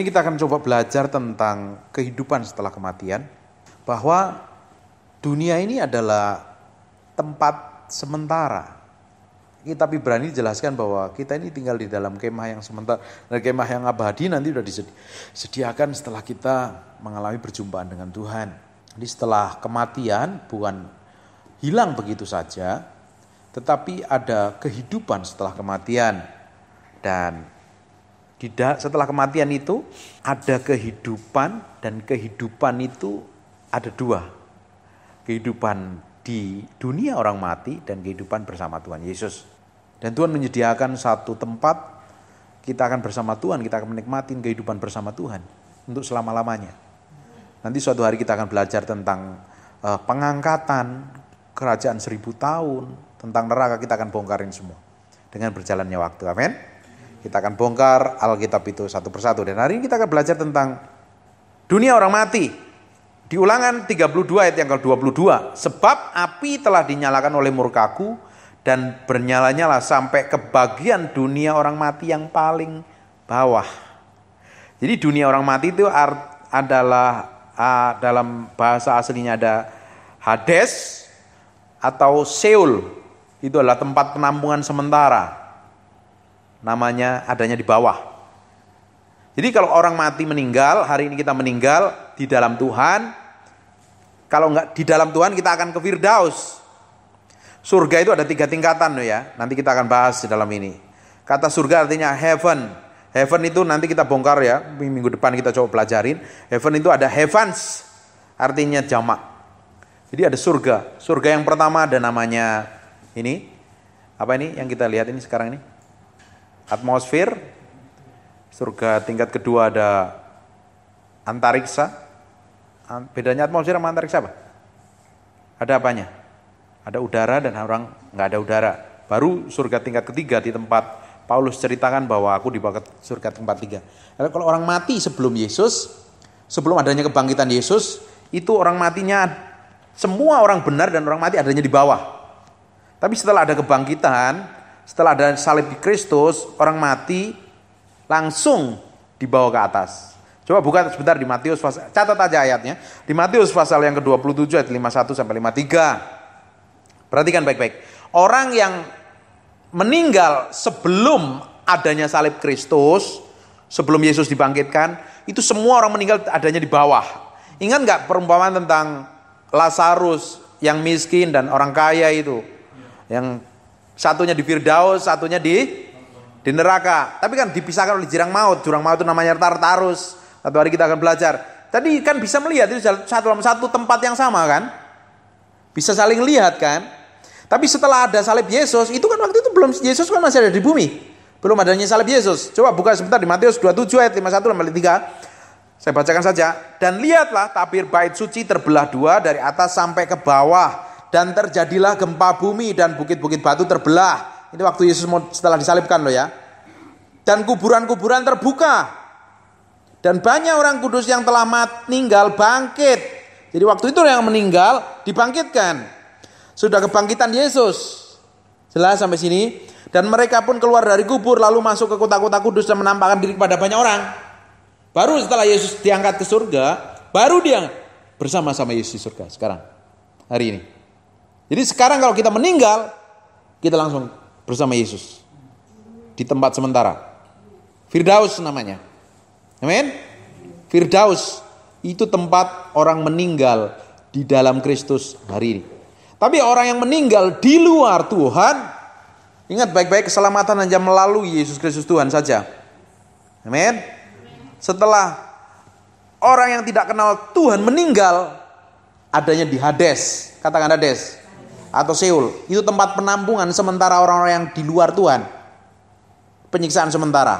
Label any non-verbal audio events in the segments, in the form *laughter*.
Ini kita akan coba belajar tentang kehidupan setelah kematian, bahwa dunia ini adalah tempat sementara. Kita berani jelaskan bahwa kita ini tinggal di dalam kemah yang sementara, dan eh, kemah yang abadi nanti sudah disediakan setelah kita mengalami perjumpaan dengan Tuhan. Jadi setelah kematian bukan hilang begitu saja, tetapi ada kehidupan setelah kematian. Dan di setelah kematian itu ada kehidupan dan kehidupan itu ada dua. Kehidupan di dunia orang mati dan kehidupan bersama Tuhan Yesus. Dan Tuhan menyediakan satu tempat kita akan bersama Tuhan, kita akan menikmati kehidupan bersama Tuhan untuk selama-lamanya. Nanti suatu hari kita akan belajar tentang eh, pengangkatan kerajaan seribu tahun, tentang neraka kita akan bongkarin semua dengan berjalannya waktu. Amin. Kita akan bongkar Alkitab itu satu persatu. Dan hari ini kita akan belajar tentang dunia orang mati. Di ulangan 32 ayat yang ke-22. Sebab api telah dinyalakan oleh murkaku dan bernyala-nyala sampai ke bagian dunia orang mati yang paling bawah. Jadi dunia orang mati itu adalah uh, dalam bahasa aslinya ada Hades atau Seul. Itu adalah tempat penampungan sementara namanya adanya di bawah. Jadi kalau orang mati meninggal, hari ini kita meninggal di dalam Tuhan, kalau nggak di dalam Tuhan kita akan ke Firdaus. Surga itu ada tiga tingkatan loh ya, nanti kita akan bahas di dalam ini. Kata surga artinya heaven. Heaven itu nanti kita bongkar ya, minggu depan kita coba pelajarin. Heaven itu ada heavens, artinya jamak. Jadi ada surga. Surga yang pertama ada namanya ini apa ini yang kita lihat ini sekarang ini? atmosfer. Surga tingkat kedua ada antariksa. Bedanya atmosfer sama antariksa apa? Ada apanya? Ada udara dan orang nggak ada udara. Baru surga tingkat ketiga di tempat Paulus ceritakan bahwa aku dibawa ke surga tempat tiga. kalau orang mati sebelum Yesus, sebelum adanya kebangkitan Yesus, itu orang matinya semua orang benar dan orang mati adanya di bawah. Tapi setelah ada kebangkitan, setelah ada salib Kristus, orang mati langsung dibawa ke atas. Coba buka sebentar di Matius pasal, catat aja ayatnya. Di Matius pasal yang ke-27 ayat 51 sampai 53. Perhatikan baik-baik. Orang yang meninggal sebelum adanya salib Kristus, sebelum Yesus dibangkitkan, itu semua orang meninggal adanya di bawah. Ingat nggak perumpamaan tentang Lazarus yang miskin dan orang kaya itu? Yang Satunya di Firdaus, satunya di di neraka. Tapi kan dipisahkan oleh jurang maut. Jurang maut itu namanya Tartarus. Satu hari kita akan belajar. Tadi kan bisa melihat itu satu dalam satu tempat yang sama kan? Bisa saling lihat kan? Tapi setelah ada salib Yesus, itu kan waktu itu belum Yesus kan masih ada di bumi. Belum adanya salib Yesus. Coba buka sebentar di Matius 27 ayat 51 sampai 3. Saya bacakan saja. Dan lihatlah tabir bait suci terbelah dua dari atas sampai ke bawah dan terjadilah gempa bumi dan bukit-bukit batu terbelah. Ini waktu Yesus mau setelah disalibkan loh ya. Dan kuburan-kuburan terbuka. Dan banyak orang kudus yang telah meninggal bangkit. Jadi waktu itu yang meninggal dibangkitkan. Sudah kebangkitan Yesus. Jelas sampai sini. Dan mereka pun keluar dari kubur lalu masuk ke kota-kota kudus dan menampakkan diri kepada banyak orang. Baru setelah Yesus diangkat ke surga, baru dia bersama-sama Yesus di surga sekarang. Hari ini. Jadi sekarang kalau kita meninggal, kita langsung bersama Yesus di tempat sementara. Firdaus namanya. Amin. Firdaus itu tempat orang meninggal di dalam Kristus hari ini. Tapi orang yang meninggal di luar Tuhan, ingat baik-baik keselamatan hanya melalui Yesus Kristus Tuhan saja. Amin. Setelah orang yang tidak kenal Tuhan meninggal, adanya di Hades. Katakan Hades atau Seoul itu tempat penampungan sementara orang-orang yang di luar Tuhan penyiksaan sementara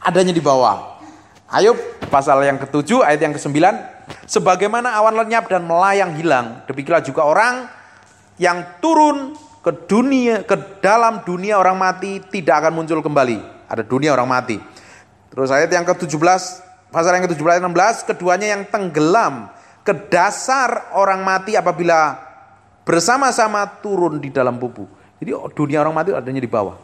adanya di bawah ayo pasal yang ketujuh ayat yang kesembilan sebagaimana awan lenyap dan melayang hilang demikianlah juga orang yang turun ke dunia ke dalam dunia orang mati tidak akan muncul kembali ada dunia orang mati terus ayat yang ke-17 pasal yang ke-17 ayat 16 keduanya yang tenggelam ke dasar orang mati apabila bersama-sama turun di dalam bumi, Jadi oh, dunia orang mati adanya di bawah,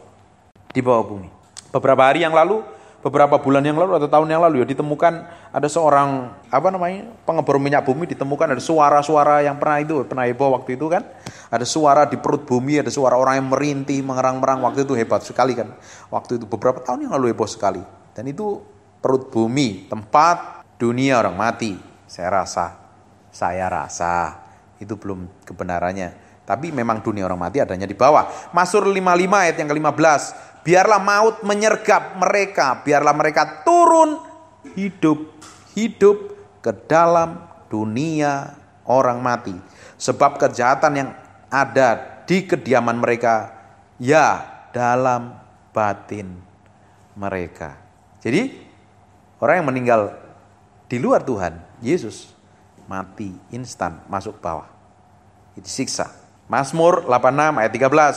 di bawah bumi. Beberapa hari yang lalu, beberapa bulan yang lalu atau tahun yang lalu ya ditemukan ada seorang apa namanya pengebor minyak bumi ditemukan ada suara-suara yang pernah itu pernah heboh waktu itu kan ada suara di perut bumi ada suara orang yang merintih mengerang-merang waktu itu hebat sekali kan waktu itu beberapa tahun yang lalu heboh sekali dan itu perut bumi tempat dunia orang mati saya rasa saya rasa itu belum kebenarannya. Tapi memang dunia orang mati adanya di bawah. Masur 55 ayat yang ke-15. Biarlah maut menyergap mereka, biarlah mereka turun hidup, hidup ke dalam dunia orang mati. Sebab kejahatan yang ada di kediaman mereka, ya dalam batin mereka. Jadi orang yang meninggal di luar Tuhan, Yesus, mati instan masuk bawah. Itu siksa. Mazmur 86 ayat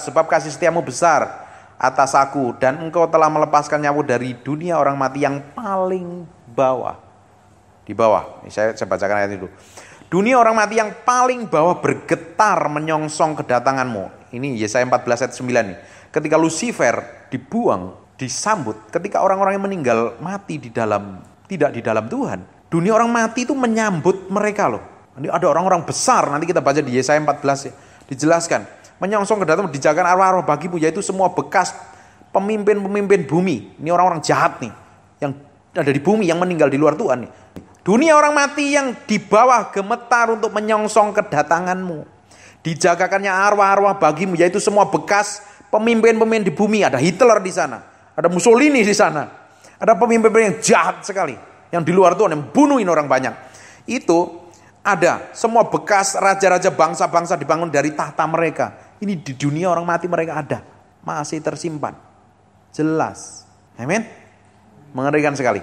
13, sebab kasih setiamu besar atas aku dan engkau telah melepaskan nyawa dari dunia orang mati yang paling bawah. Di bawah. saya, saya bacakan ayat itu. Dunia orang mati yang paling bawah bergetar menyongsong kedatanganmu. Ini Yesaya 14 ayat 9 nih. Ketika Lucifer dibuang, disambut ketika orang-orang yang meninggal mati di dalam tidak di dalam Tuhan Dunia orang mati itu menyambut mereka loh. Nanti ada orang-orang besar, nanti kita baca di Yesaya 14 ya, dijelaskan. Menyongsong kedatangan, dijaga arwah-arwah bagimu, yaitu semua bekas pemimpin-pemimpin bumi. Ini orang-orang jahat nih, yang ada di bumi, yang meninggal di luar Tuhan nih. Dunia orang mati yang di bawah gemetar untuk menyongsong kedatanganmu. Dijagakannya arwah-arwah bagimu, yaitu semua bekas pemimpin-pemimpin di bumi. Ada Hitler di sana, ada Mussolini di sana, ada pemimpin-pemimpin yang jahat sekali yang di luar Tuhan, yang bunuhin orang banyak. Itu ada semua bekas raja-raja bangsa-bangsa dibangun dari tahta mereka. Ini di dunia orang mati mereka ada. Masih tersimpan. Jelas. Amin. Mengerikan sekali.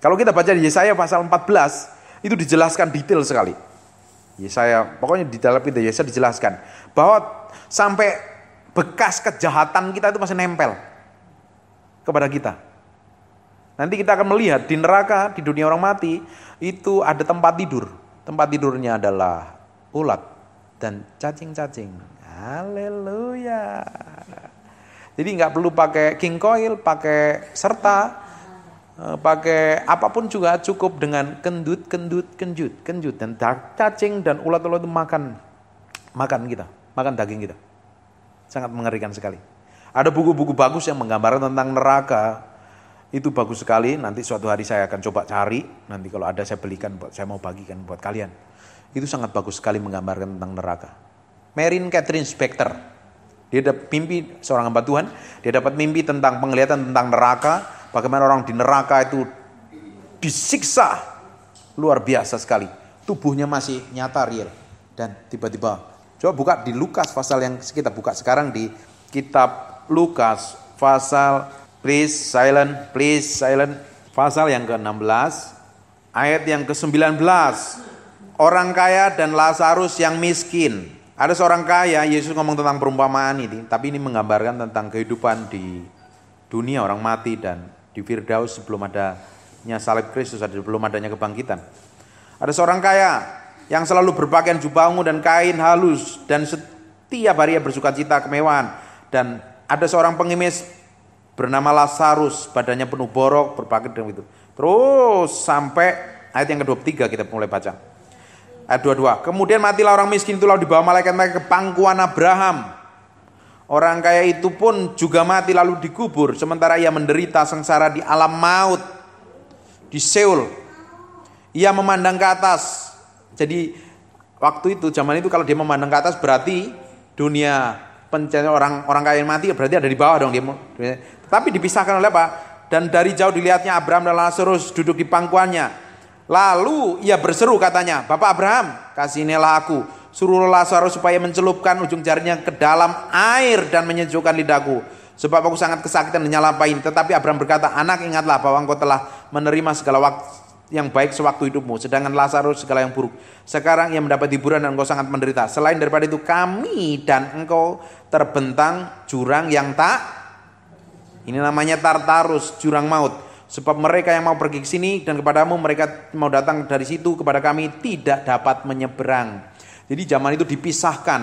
Kalau kita baca di Yesaya pasal 14, itu dijelaskan detail sekali. Yesaya, pokoknya di dalam itu Yesaya dijelaskan. Bahwa sampai bekas kejahatan kita itu masih nempel kepada kita. Nanti kita akan melihat di neraka, di dunia orang mati, itu ada tempat tidur. Tempat tidurnya adalah ulat dan cacing-cacing. Haleluya. Jadi nggak perlu pakai king coil, pakai serta, eh, pakai apapun juga cukup dengan kendut, kendut, kendut, kendut dan cacing dan ulat-ulat itu makan makan kita, makan daging kita. Sangat mengerikan sekali. Ada buku-buku bagus yang menggambarkan tentang neraka, itu bagus sekali, nanti suatu hari saya akan coba cari, nanti kalau ada saya belikan, buat, saya mau bagikan buat kalian. Itu sangat bagus sekali menggambarkan tentang neraka. Marin Catherine Specter, dia dapat mimpi seorang hamba Tuhan, dia dapat mimpi tentang penglihatan tentang neraka, bagaimana orang di neraka itu disiksa luar biasa sekali. Tubuhnya masih nyata real dan tiba-tiba coba buka di Lukas pasal yang kita buka sekarang di kitab Lukas pasal Please silent, please silent. Pasal yang ke-16, ayat yang ke-19. Orang kaya dan Lazarus yang miskin. Ada seorang kaya, Yesus ngomong tentang perumpamaan ini, tapi ini menggambarkan tentang kehidupan di dunia orang mati dan di Firdaus sebelum adanya salib Kristus, ada sebelum adanya kebangkitan. Ada seorang kaya yang selalu berpakaian jubah ungu dan kain halus dan setiap hari ia bersuka cita kemewahan dan ada seorang pengemis bernama Lazarus, badannya penuh borok, berpaket dengan itu. Terus sampai ayat yang ke-23 kita mulai baca. Ayat 22. Kemudian matilah orang miskin itu lalu dibawa malaikat mereka ke pangkuan Abraham. Orang kaya itu pun juga mati lalu dikubur sementara ia menderita sengsara di alam maut di Seul. Ia memandang ke atas. Jadi waktu itu zaman itu kalau dia memandang ke atas berarti dunia pencarian orang orang kaya yang mati ya berarti ada di bawah dong dia. Tapi dipisahkan oleh apa? Dan dari jauh dilihatnya Abraham dan Lazarus duduk di pangkuannya. Lalu ia berseru katanya, Bapak Abraham, kasih kasihinilah aku. Suruh Lazarus supaya mencelupkan ujung jarinya ke dalam air dan menyejukkan lidahku. Sebab aku sangat kesakitan dan nyalapain. Tetapi Abraham berkata, anak ingatlah bahwa engkau telah menerima segala waktu yang baik sewaktu hidupmu, sedangkan Lazarus segala yang buruk. Sekarang ia mendapat hiburan dan engkau sangat menderita. Selain daripada itu kami dan engkau terbentang jurang yang tak ini namanya Tartarus, jurang maut. Sebab mereka yang mau pergi ke sini dan kepadamu mereka mau datang dari situ kepada kami tidak dapat menyeberang. Jadi zaman itu dipisahkan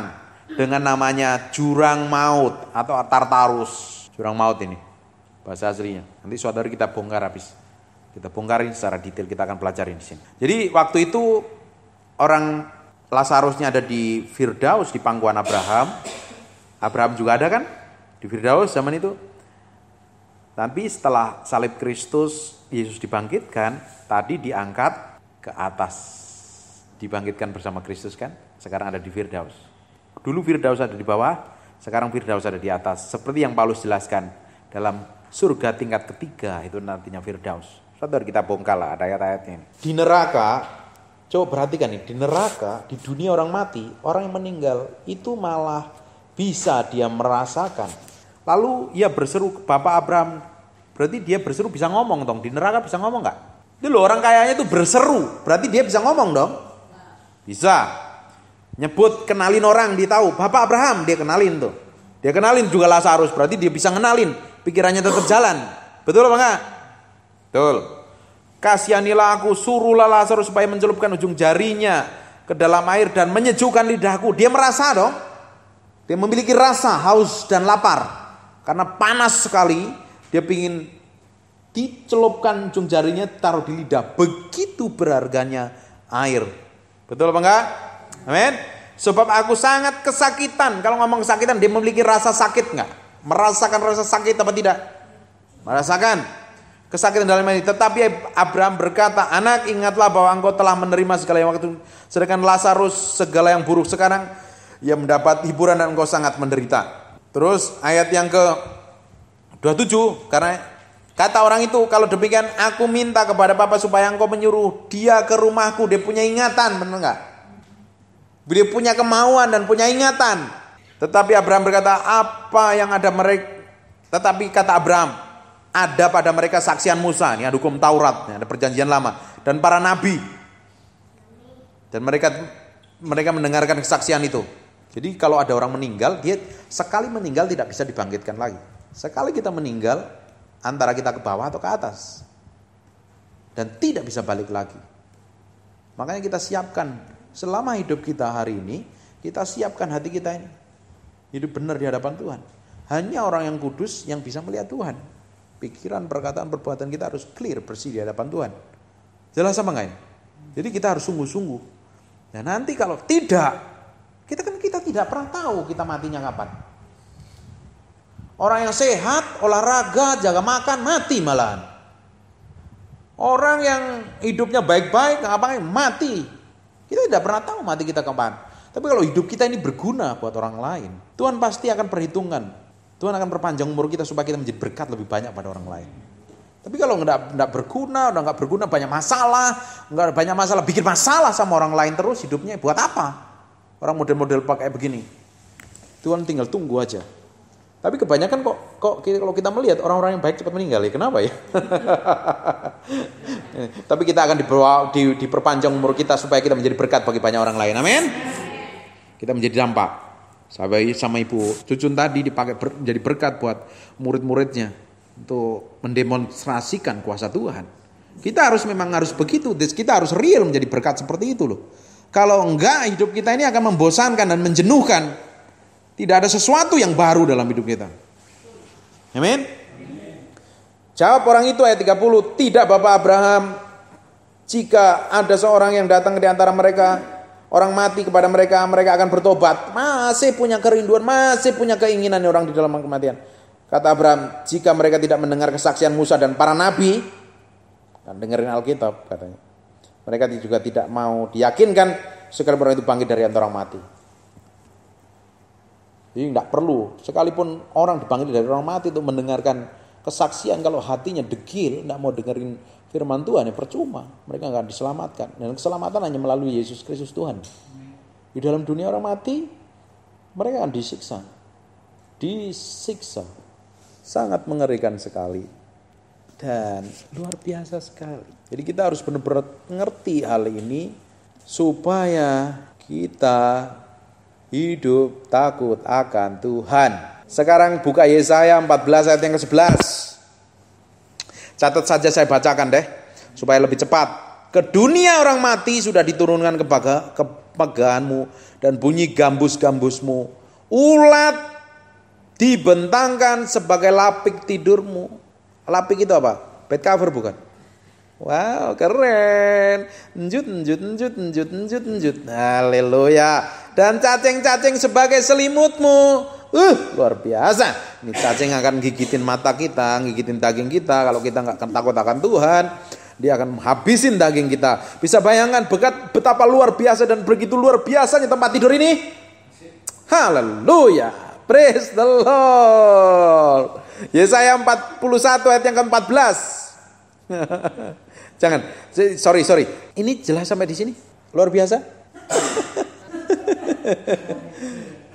dengan namanya jurang maut atau Tartarus. Jurang maut ini bahasa aslinya. Nanti suatu hari kita bongkar habis. Kita bongkarin secara detail, kita akan pelajarin di sini. Jadi waktu itu orang Lazarusnya ada di Firdaus di pangkuan Abraham. Abraham juga ada kan di Firdaus zaman itu. Tapi setelah salib Kristus Yesus dibangkitkan, tadi diangkat ke atas. Dibangkitkan bersama Kristus kan, sekarang ada di Firdaus. Dulu Firdaus ada di bawah, sekarang Firdaus ada di atas. Seperti yang Paulus jelaskan dalam surga tingkat ketiga itu nantinya Firdaus. Fador kita bongkar lah ada ayat-ayatnya. Di neraka, coba perhatikan nih, di neraka, di dunia orang mati, orang yang meninggal itu malah bisa dia merasakan. Lalu ia berseru ke Bapak Abraham, berarti dia berseru bisa ngomong dong, di neraka bisa ngomong nggak? Itu loh orang kayanya itu berseru, berarti dia bisa ngomong dong? Bisa. Nyebut kenalin orang, dia tahu. Bapak Abraham, dia kenalin tuh. Dia kenalin juga Lazarus, berarti dia bisa kenalin. Pikirannya tetap jalan. Betul apa enggak? Betul. Kasihanilah aku, suruhlah Lazarus supaya mencelupkan ujung jarinya ke dalam air dan menyejukkan lidahku. Dia merasa dong. Dia memiliki rasa haus dan lapar. Karena panas sekali, dia ingin dicelupkan ujung jarinya taruh di lidah. Begitu berharganya air. Betul apa enggak? Amin. Sebab aku sangat kesakitan. Kalau ngomong kesakitan, dia memiliki rasa sakit enggak? Merasakan rasa sakit apa tidak? Merasakan kesakitan dalam ini. Tetapi Abraham berkata, anak ingatlah bahwa engkau telah menerima segala yang waktu. Sedangkan Lazarus segala yang buruk sekarang, ia mendapat hiburan dan engkau sangat menderita. Terus ayat yang ke 27, karena kata orang itu, kalau demikian aku minta kepada Bapak supaya engkau menyuruh dia ke rumahku. Dia punya ingatan, benar enggak? Dia punya kemauan dan punya ingatan. Tetapi Abraham berkata, apa yang ada mereka? Tetapi kata Abraham, ada pada mereka saksian Musa, ini ada hukum Taurat, ada perjanjian lama dan para nabi. Dan mereka mereka mendengarkan kesaksian itu. Jadi kalau ada orang meninggal, dia sekali meninggal tidak bisa dibangkitkan lagi. Sekali kita meninggal, antara kita ke bawah atau ke atas. Dan tidak bisa balik lagi. Makanya kita siapkan selama hidup kita hari ini, kita siapkan hati kita ini. Hidup benar di hadapan Tuhan. Hanya orang yang kudus yang bisa melihat Tuhan pikiran, perkataan, perbuatan kita harus clear, bersih di hadapan Tuhan. Jelas sama enggak ya? Jadi kita harus sungguh-sungguh. Nah nanti kalau tidak, kita kan kita tidak pernah tahu kita matinya kapan. Orang yang sehat, olahraga, jaga makan, mati malahan. Orang yang hidupnya baik-baik, apa mati. Kita tidak pernah tahu mati kita kapan. Tapi kalau hidup kita ini berguna buat orang lain, Tuhan pasti akan perhitungan. Tuhan akan perpanjang umur kita supaya kita menjadi berkat lebih banyak pada orang lain. Tapi kalau nggak nggak berguna, udah nggak berguna, banyak masalah, nggak banyak masalah, bikin masalah sama orang lain terus hidupnya buat apa? Orang model-model pakai begini. Tuhan tinggal tunggu aja. Tapi kebanyakan kok kok kalau kita melihat orang-orang yang baik cepat meninggal ya kenapa ya? *laughs* Tapi kita akan dibawa di, diperpanjang umur kita supaya kita menjadi berkat bagi banyak orang lain. Amin. Kita menjadi dampak. Sampai sama ibu cucun tadi dipakai ber, jadi berkat buat murid-muridnya untuk mendemonstrasikan kuasa Tuhan. Kita harus memang harus begitu, kita harus real menjadi berkat seperti itu loh. Kalau enggak hidup kita ini akan membosankan dan menjenuhkan. Tidak ada sesuatu yang baru dalam hidup kita. Amin. Jawab orang itu ayat 30, tidak Bapak Abraham, jika ada seorang yang datang di antara mereka orang mati kepada mereka, mereka akan bertobat. Masih punya kerinduan, masih punya keinginan orang di dalam kematian. Kata Abraham, jika mereka tidak mendengar kesaksian Musa dan para nabi, kan dengerin Alkitab katanya. Mereka juga tidak mau diyakinkan sekalipun orang itu bangkit dari antara orang mati. Jadi tidak perlu, sekalipun orang dibangkit dari orang mati untuk mendengarkan kesaksian kalau hatinya degil, tidak mau dengerin firman Tuhan ya percuma. Mereka nggak diselamatkan. Dan keselamatan hanya melalui Yesus Kristus Tuhan. Di dalam dunia orang mati, mereka akan disiksa. Disiksa. Sangat mengerikan sekali. Dan luar biasa sekali. Jadi kita harus benar-benar ngerti hal ini supaya kita hidup takut akan Tuhan. Sekarang buka Yesaya 14 ayat yang ke-11. Catat saja saya bacakan deh supaya lebih cepat. Ke dunia orang mati sudah diturunkan kebaga, kepegaanmu dan bunyi gambus-gambusmu. Ulat dibentangkan sebagai lapik tidurmu. Lapik itu apa? Bed cover bukan? Wow, keren. Njut, njut, njut, njut, njut, njut. Haleluya dan cacing-cacing sebagai selimutmu. Uh, luar biasa. Ini cacing akan gigitin mata kita, gigitin daging kita. Kalau kita nggak takut akan Tuhan, dia akan menghabisin daging kita. Bisa bayangkan bekat betapa luar biasa dan begitu luar biasa di tempat tidur ini. Haleluya. Praise the Lord. Yesaya 41 ayat yang ke-14. *laughs* Jangan, sorry, sorry. Ini jelas sampai di sini. Luar biasa.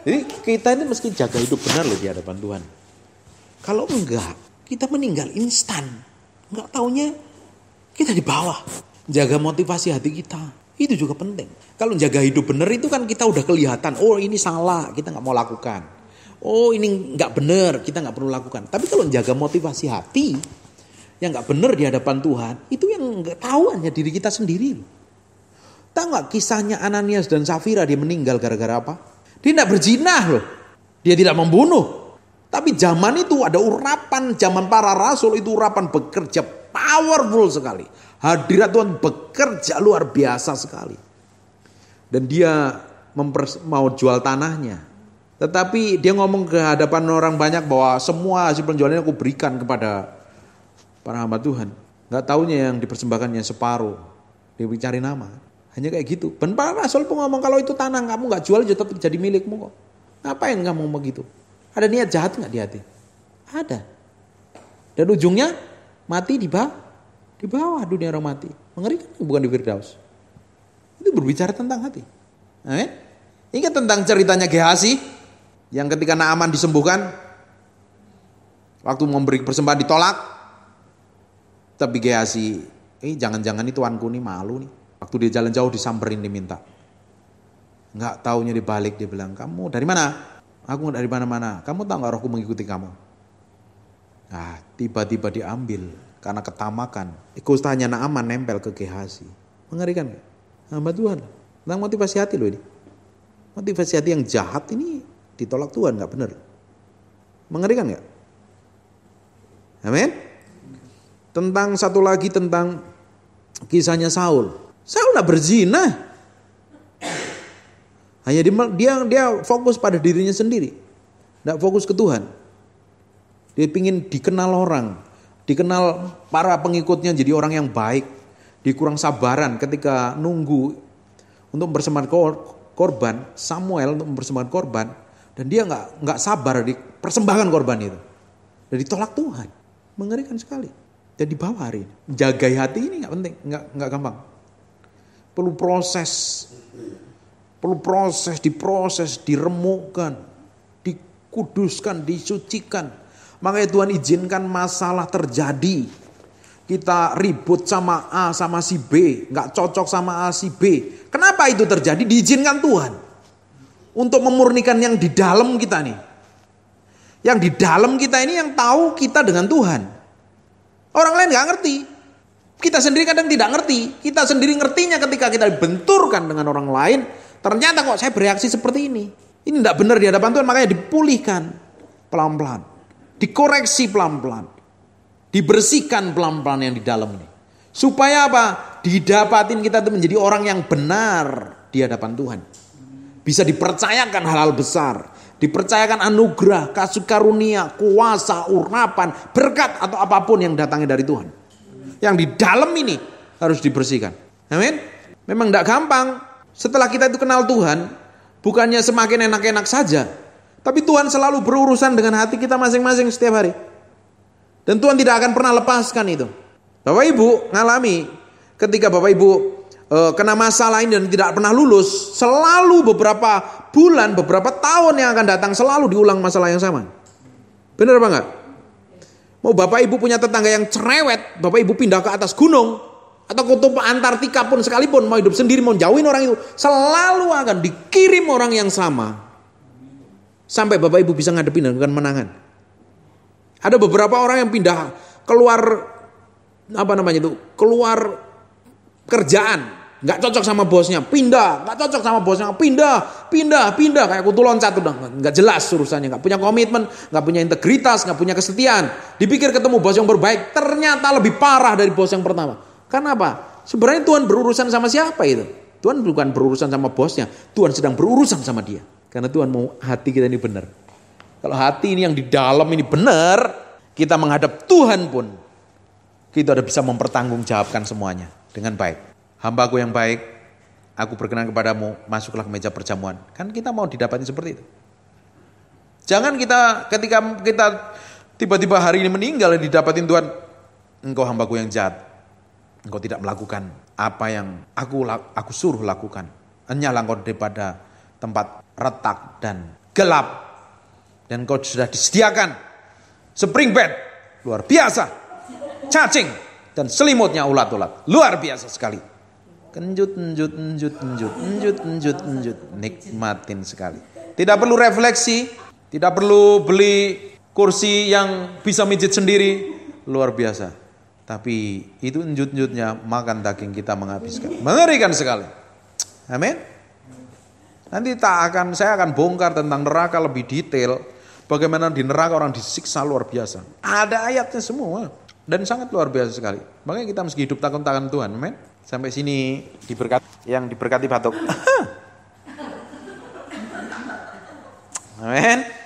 Jadi kita ini mesti jaga hidup benar loh di hadapan Tuhan. Kalau enggak, kita meninggal instan. Enggak taunya kita di bawah. Jaga motivasi hati kita. Itu juga penting. Kalau jaga hidup benar itu kan kita udah kelihatan. Oh ini salah, kita nggak mau lakukan. Oh ini nggak benar, kita nggak perlu lakukan. Tapi kalau jaga motivasi hati, yang nggak benar di hadapan Tuhan, itu yang nggak tahu hanya diri kita sendiri. Tahu nggak kisahnya Ananias dan Safira dia meninggal gara-gara apa? Dia tidak berjinah loh. Dia tidak membunuh. Tapi zaman itu ada urapan, zaman para rasul itu urapan bekerja powerful sekali. Hadirat Tuhan bekerja luar biasa sekali. Dan dia mau jual tanahnya. Tetapi dia ngomong ke hadapan orang banyak bahwa semua hasil penjualannya aku berikan kepada para hamba Tuhan. Gak taunya yang dipersembahkannya separuh. Dia cari nama. Hanya kayak gitu. Ben Pak Rasul pun ngomong kalau itu tanah kamu nggak jual ya tetap jadi milikmu kok. Ngapain kamu ngomong begitu? Ada niat jahat nggak di hati? Ada. Dan ujungnya mati di bawah, di bawah dunia orang mati. Mengerikan bukan di Firdaus. Itu berbicara tentang hati. Amin. Ingat tentang ceritanya Gehasi. yang ketika Naaman disembuhkan waktu memberi persembahan ditolak tapi Gehasi. eh jangan-jangan ini tuanku nih malu nih Waktu dia jalan jauh disamperin diminta. Nggak taunya dibalik dia bilang, kamu dari mana? Aku dari mana-mana. Kamu tahu nggak rohku mengikuti kamu? Nah, tiba-tiba diambil karena ketamakan. Kustahanya Naaman nempel ke Gehazi. Mengerikan gak? Hamba ah, Tuhan. Tentang motivasi hati loh ini. Motivasi hati yang jahat ini ditolak Tuhan nggak benar. Mengerikan nggak? Amin. Tentang satu lagi tentang kisahnya Saul. Saya tidak berzina. Hanya dia dia fokus pada dirinya sendiri. Tidak fokus ke Tuhan. Dia ingin dikenal orang. Dikenal para pengikutnya jadi orang yang baik. Dikurang sabaran ketika nunggu untuk kor, korban. Samuel untuk mempersembahkan korban. Dan dia nggak nggak sabar di persembahan korban itu. Dan ditolak Tuhan. Mengerikan sekali. Jadi dibawa hari ini. Jagai hati ini nggak penting, nggak nggak gampang. Perlu proses. Perlu proses, diproses, diremukkan, dikuduskan, disucikan. Makanya Tuhan izinkan masalah terjadi. Kita ribut sama A sama si B, nggak cocok sama A si B. Kenapa itu terjadi? Diizinkan Tuhan untuk memurnikan yang di dalam kita nih. Yang di dalam kita ini yang tahu kita dengan Tuhan. Orang lain nggak ngerti. Kita sendiri kadang tidak ngerti. Kita sendiri ngertinya ketika kita dibenturkan dengan orang lain. Ternyata kok saya bereaksi seperti ini. Ini tidak benar di hadapan Tuhan makanya dipulihkan pelan-pelan. Dikoreksi pelan-pelan. Dibersihkan pelan-pelan yang di dalam ini. Supaya apa? Didapatin kita itu menjadi orang yang benar di hadapan Tuhan. Bisa dipercayakan hal-hal besar. Dipercayakan anugerah, kasih karunia, kuasa, urapan, berkat atau apapun yang datangnya dari Tuhan. Yang di dalam ini harus dibersihkan. Amin. Memang tidak gampang. Setelah kita itu kenal Tuhan, bukannya semakin enak-enak saja, tapi Tuhan selalu berurusan dengan hati kita masing-masing setiap hari. Dan Tuhan tidak akan pernah lepaskan itu. Bapak Ibu ngalami ketika Bapak Ibu e, kena masalah ini dan tidak pernah lulus, selalu beberapa bulan, beberapa tahun yang akan datang selalu diulang masalah yang sama. Benar apa enggak? Mau Bapak Ibu punya tetangga yang cerewet, Bapak Ibu pindah ke atas gunung atau kutub Antartika pun sekalipun mau hidup sendiri mau jauhin orang itu selalu akan dikirim orang yang sama sampai Bapak Ibu bisa ngadepin dan bukan menangan. Ada beberapa orang yang pindah keluar apa namanya itu keluar kerjaan nggak cocok sama bosnya, pindah, nggak cocok sama bosnya, pindah, pindah, pindah, kayak kutu loncat dong nggak jelas urusannya, nggak punya komitmen, nggak punya integritas, nggak punya kesetiaan. Dipikir ketemu bos yang berbaik, ternyata lebih parah dari bos yang pertama. Karena apa? Sebenarnya Tuhan berurusan sama siapa itu? Tuhan bukan berurusan sama bosnya, Tuhan sedang berurusan sama dia. Karena Tuhan mau hati kita ini benar. Kalau hati ini yang di dalam ini benar, kita menghadap Tuhan pun kita ada bisa mempertanggungjawabkan semuanya dengan baik hambaku yang baik, aku berkenan kepadamu, masuklah ke meja perjamuan. Kan kita mau didapati seperti itu. Jangan kita ketika kita tiba-tiba hari ini meninggal didapatin Tuhan, engkau hambaku yang jahat. Engkau tidak melakukan apa yang aku aku suruh lakukan. Hanyalah engkau daripada tempat retak dan gelap. Dan kau sudah disediakan spring bed luar biasa, cacing dan selimutnya ulat-ulat luar biasa sekali. Kenjut, kenjut, kenjut, kenjut, kenjut, kenjut, kenjut. Nikmatin sekali. Tidak perlu refleksi, tidak perlu beli kursi yang bisa mijit sendiri. Luar biasa. Tapi itu kenjut-kenjutnya makan daging kita menghabiskan. Mengerikan sekali. Amin. Nanti tak akan saya akan bongkar tentang neraka lebih detail. Bagaimana di neraka orang disiksa luar biasa. Ada ayatnya semua. Dan sangat luar biasa sekali. Makanya kita mesti hidup takut-takut Tuhan. Amin. Sampai sini diberkat yang diberkati batuk. Amin.